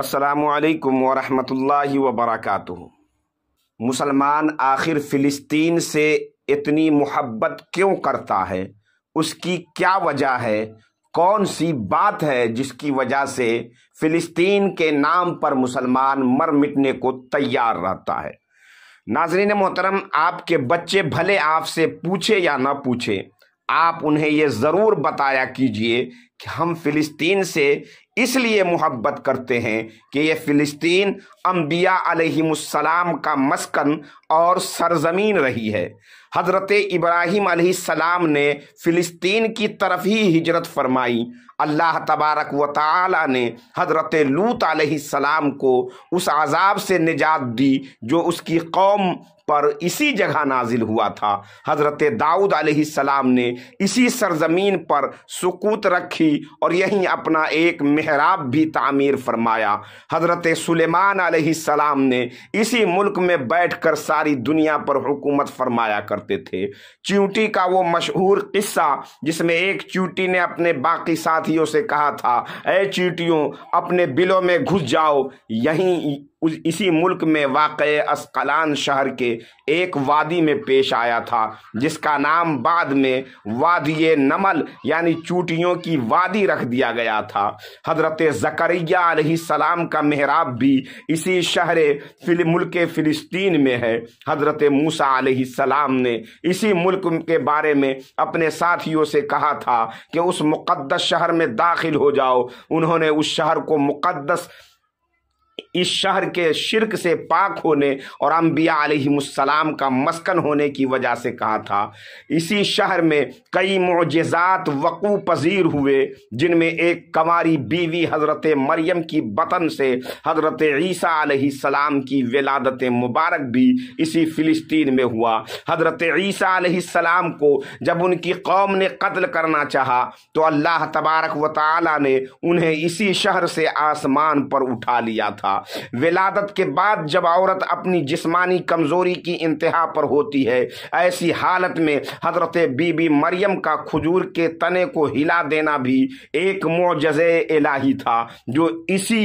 असलकम वरहल वबरक मुसलमान आखिर फ़िलिस्तीन से इतनी मोहब्बत क्यों करता है उसकी क्या वजह है कौन सी बात है जिसकी वजह से फ़िलिस्तीन के नाम पर मुसलमान मर मिटने को तैयार रहता है नाजरीन मोहतरम आपके बच्चे भले आपसे पूछे या ना पूछे आप उन्हें ये ज़रूर बताया कीजिए कि हम फ़िलिस्तीन से इसलिए मोहब्बत करते हैं कि ये फ़िलिस्तीन अम्बिया अलैहिमुस्सलाम का मस्कन और सरजमीन रही है हज़रत इब्राहिम सलाम ने फ़िलिस्तीन की तरफ ही हिजरत फरमाई अल्लाह तबारक व ताली ने हज़रत लूत सलाम को उस आज़ाब से निजात दी जो उसकी कौम पर इसी जगह नाजिल हुआ था हज़रत दाऊद सलाम ने इसी सरजमीन पर सुकूत रखी और यहीं अपना एक मेहराब भी तामीर फरमाया हज़रत सुलेमान सलाम ने इसी मुल्क में बैठकर सारी दुनिया पर हुकूमत फरमाया करते थे च्यूटी का वो मशहूर किस्सा जिसमें एक च्यूटी ने अपने बाकी साथियों से कहा था अय च्यूटियों अपने बिलों में घुस जाओ यहीं इसी मुल्क में वाक़ अस्कलान शहर के एक वादी में पेश आया था जिसका नाम बाद में वादी नमल यानी चूटियों की वादी रख दिया गया था हजरत जकरिया सलाम का मेहराब भी इसी शहर फिल मुल्क फिलिस्तीन में है हजरत मूसा सलाम ने इसी मुल्क के बारे में अपने साथियों से कहा था कि उस मुकद्दस शहर में दाखिल हो जाओ उन्होंने उस शहर को मुकद्दस इस शहर के शिरक से पाक होने और अम्बिया आलहीसलाम का मस्कन होने की वजह से कहा था इसी शहर में कई मुजजात वक़ू पजीर हुए जिनमें एक कंवारी बीवी हज़रत मरियम की बतन से हज़रत ईसा आलाम की विलादत मुबारक भी इसी फ़िलिस्तीन में हुआ हज़रत ईसा आलाम को जब उनकी कौम ने कत्ल करना चाहा तो अल्लाह तबारक व ताली ने उन्हें इसी शहर से आसमान पर उठा लिया था विलादत के बाद जब औरत अपनी जिस्मानी कमज़ोरी की इंतहा पर होती है ऐसी हालत में हजरत बीबी मरियम का खजूर के तने को हिला देना भी एक मोजे इलाही था जो इसी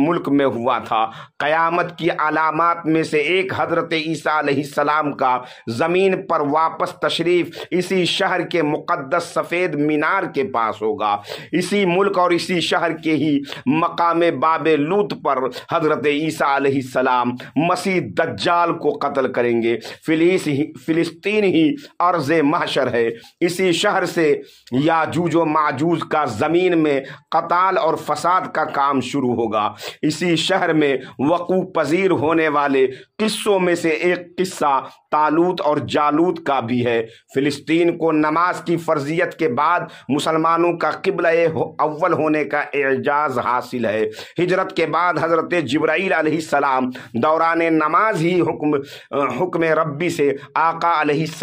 मुल्क में हुआ था क़यामत की अलामत में से एक हजरत ईसीम सलाम का ज़मीन पर वापस तशरीफ़ इसी शहर के मुक़दस सफ़ेद मीनार के पास होगा इसी मुल्क और इसी शहर के ही मकाम बाब लूत पर हज़रत ईसा सलाम मसीह दज्जाल को कत्ल करेंगे फिलिस फिलिस्तीन ही अर्ज महशर है इसी शहर से याजूज माजूज का ज़मीन में कताल और फसाद का काम शुरू होगा इसी शहर में वकू पजीर होने वाले किस्सों में से एक किस्सा तालूत और जालूत का भी है फिलिस्तीन को नमाज की फर्जियत के बाद मुसलमानों का किबल अव्वल होने का एजाज़ हासिल है हिजरत के बाद हज़रत हज़रत जब्राईल सलाम दौरान नमाज ही हुक्म हुक्म रब्बी से आका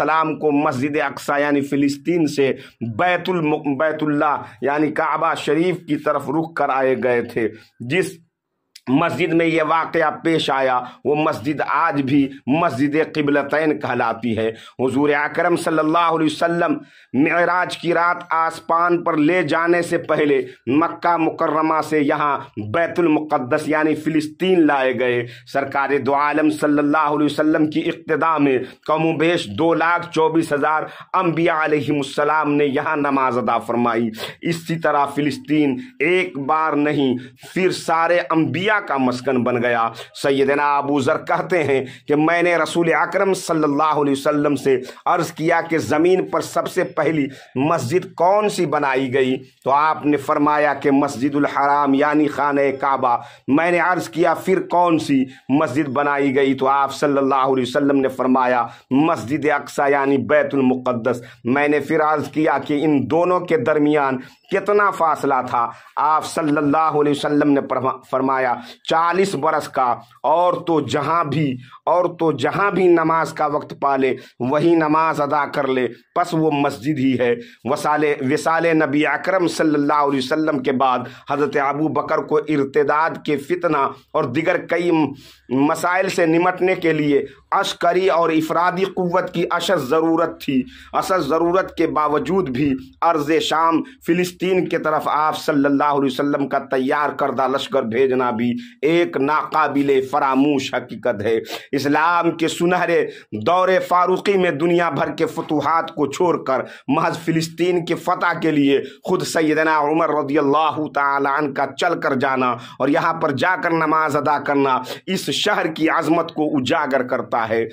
सलाम को मस्जिद अक्सा यानी फ़िलिस्तीन से बैतुल बैतुल्ला यानी काबा शरीफ की तरफ रुख कराए गए थे जिस मस्जिद में ये वाक़ पेश आया वो मस्जिद आज भी मस्जिद किबलतैन कहलाती है हजूर अक्रम सल्लल्लाहु अलैहि वसल्लम मराज की रात आसमान पर ले जाने से पहले मक्का मुकर्रमा से यहाँ बैतुलमक़दस यानी फ़िलिस्तीन लाए गए सरकार दो आलम सल्लल्लाहु अलैहि वसल्लम की इब्तदा में बेश दो लाख चौबीस हज़ार अम्बिया अलैहिस्सलाम ने यहाँ नमाज अदा फरमाई इसी तरह फ़िलिस्तीन एक बार नहीं फिर सारे अम्बिया अल्लाह का मस्कन बन गया सैदना अबू ज़र कहते हैं कि मैंने रसूल अक्रम सल्लाम से अर्ज़ किया कि ज़मीन पर सबसे पहली मस्जिद कौन सी बनाई गई तो आपने फरमाया कि मस्जिदुलहराम यानी खान काबा मैंने अर्ज़ किया फिर कौन सी मस्जिद बनाई गई तो आप सल्लल्लाहु अलैहि वसल्लम ने फरमाया मस्जिद अक्सा यानी बैतुलमुक़दस मैंने फिर अर्ज़ किया कि इन दोनों के दरमियान कितना फासला था आप सल्लल्लाहु अलैहि वसल्लम ने फरमाया चालीस बरस का और तो जहाँ भी और तो जहाँ भी नमाज का वक्त पा ले वही नमाज अदा कर ले बस वो मस्जिद ही है वसाले वसाल नबी अक्रम सल्ला वसम के बाद हज़रत अबू बकर को इर्तदाद के फितना और दिगर कई मसाइल से निमटने के लिए अशकरी और इफरादी क़वत की अशद ज़रूरत थी असद ज़रूरत के बावजूद भी अर्ज़ शाम फ़िलिस्तीन के तरफ आप सल्ला वसम का तैयार करदा लश्कर भेजना भी भी एक नाकाबिल फरामोश हकीकत है इस्लाम के सुनहरे दौरे फारूकी में दुनिया भर के फतूहत को छोड़कर महज फ़िलिस्तीन के फतह के लिए खुद सैदना उमर रदी अल्लाह तन का चल कर जाना और यहाँ पर जाकर नमाज अदा करना इस शहर की आज़मत को उजागर करता है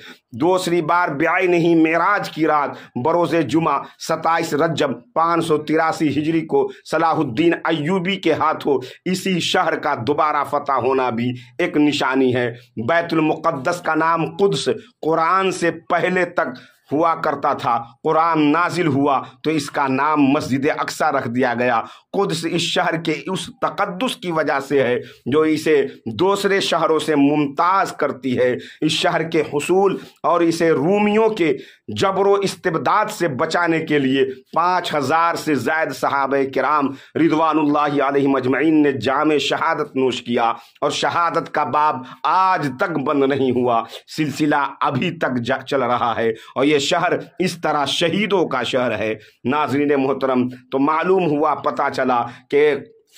दूसरी बार ब्याय नहीं मेराज की रात बरोज़ जुमा सताईस रजब पाँच सौ तिरासी हिजरी को सलाहुद्दीन अयूबी के हाथों इसी शहर का दोबारा फतह पता होना भी एक निशानी है बैतुलमुकदस का नाम कुद्स कुरान से पहले तक हुआ करता था कुरान नाजिल हुआ तो इसका नाम मस्जिद अक्सा रख दिया गया कुद्स इस शहर के उस तकदस की वजह से है जो इसे दूसरे शहरों से मुमताज़ करती है इस शहर के हसूल और इसे रूमियों के जबरो इस्तबदाद से बचाने के लिए पाँच हज़ार से जायद सहाब कराम रिदवानल्ला मजमैन ने जाम शहादत नोश किया और शहादत का बाब आज तक बंद नहीं हुआ सिलसिला अभी तक चल रहा है और ये शहर इस तरह शहीदों का शहर है नाजरीन मोहतरम तो मालूम हुआ पता चला कि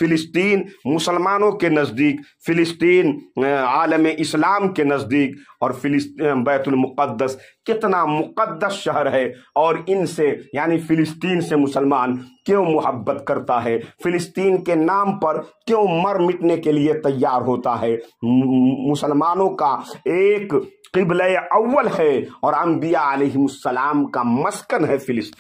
फ़िलिस्तीन मुसलमानों के नज़दीक फ़िलिस्तीन आलम इस्लाम के नज़दीक और फ़िलिस्तीन बैतुलमक़दस कितना मुक़दस शहर है और इनसे यानी फ़िलिस्तीन से मुसलमान क्यों मोहब्बत करता है फ़िलिस्तीन के नाम पर क्यों मर मिटने के लिए तैयार होता है मुसलमानों का एक किबल अव्वल है और अम्बिया आलम का मस्कन है फ़िलिस्तीन